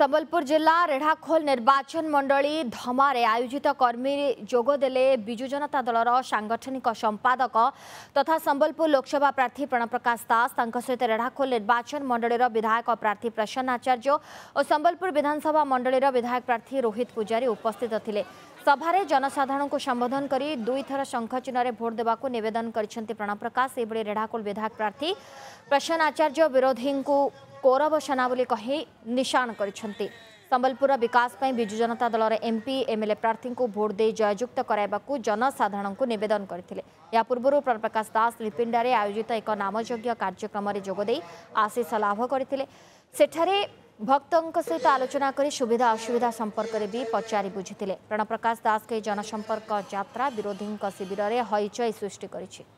ସମ୍ବଲପୁର ଜିଲ୍ଲା ରେଢ଼ାଖୋଲ ନିର୍ବାଚନ ମଣ୍ଡଳୀ ଧମାରେ ଆୟୋଜିତ କର୍ମୀ ଯୋଗଦେଲେ ବିଜୁ ଜନତା ଦଳର ସାଂଗଠନିକ ସମ୍ପାଦକ ତଥା ସମ୍ବଲପୁର ଲୋକସଭା ପ୍ରାର୍ଥୀ ପ୍ରଣପ୍ରକାଶ ଦାସ ତାଙ୍କ ସହିତ ରେଢ଼ାଖୋଲ ନିର୍ବାଚନ ମଣ୍ଡଳୀର ବିଧାୟକ ପ୍ରାର୍ଥୀ ପ୍ରସନ୍ନ ଆଚାର୍ଯ୍ୟ ଓ ସମ୍ବଲପୁର ବିଧାନସଭା ମଣ୍ଡଳୀର ବିଧାୟକ ପ୍ରାର୍ଥୀ ରୋହିତ ପୂଜାରୀ ଉପସ୍ଥିତ ଥିଲେ ସଭାରେ ଜନସାଧାରଣଙ୍କୁ ସମ୍ବୋଧନ କରି ଦୁଇଥର ଶଙ୍ଖ ଚିହ୍ନରେ ଭୋଟ ଦେବାକୁ ନିବେଦନ କରିଛନ୍ତି ପ୍ରଣପ୍ରକାଶ ସେହିଭଳି ରେଢ଼ାଖୋଲ ବିଧାୟକ ପ୍ରାର୍ଥୀ ପ୍ରସନ୍ନ ଆଚାର୍ଯ୍ୟ ବିରୋଧୀଙ୍କୁ ଗୌରବ ସେନା ବୋଲି କହି ନିଶାଣ କରିଛନ୍ତି ସମ୍ବଲପୁର ବିକାଶ ପାଇଁ ବିଜୁ ଜନତା ଦଳର ଏମ୍ପି ଏମ୍ଏଲ୍ଏ ପ୍ରାର୍ଥୀଙ୍କୁ ଭୋଟ ଦେଇ ଜୟଯୁକ୍ତ କରାଇବାକୁ ଜନସାଧାରଣଙ୍କୁ ନିବେଦନ କରିଥିଲେ ଏହା ପୂର୍ବରୁ ପ୍ରାଣପ୍ରକାଶ ଦାସ ଲିପିଣ୍ଡାରେ ଆୟୋଜିତ ଏକ ନାମଯଜ୍ଞ କାର୍ଯ୍ୟକ୍ରମରେ ଯୋଗଦେଇ ଆଶିଷ ଲାଭ କରିଥିଲେ ସେଠାରେ ଭକ୍ତଙ୍କ ସହିତ ଆଲୋଚନା କରି ସୁବିଧା ଅସୁବିଧା ସମ୍ପର୍କରେ ବି ପଚାରି ବୁଝିଥିଲେ ପ୍ରାଣପ୍ରକାଶ ଦାସଙ୍କ ଏହି ଜନସମ୍ପର୍କ ଯାତ୍ରା ବିରୋଧୀଙ୍କ ଶିବିରରେ ହଇଚଇ ସୃଷ୍ଟି କରିଛି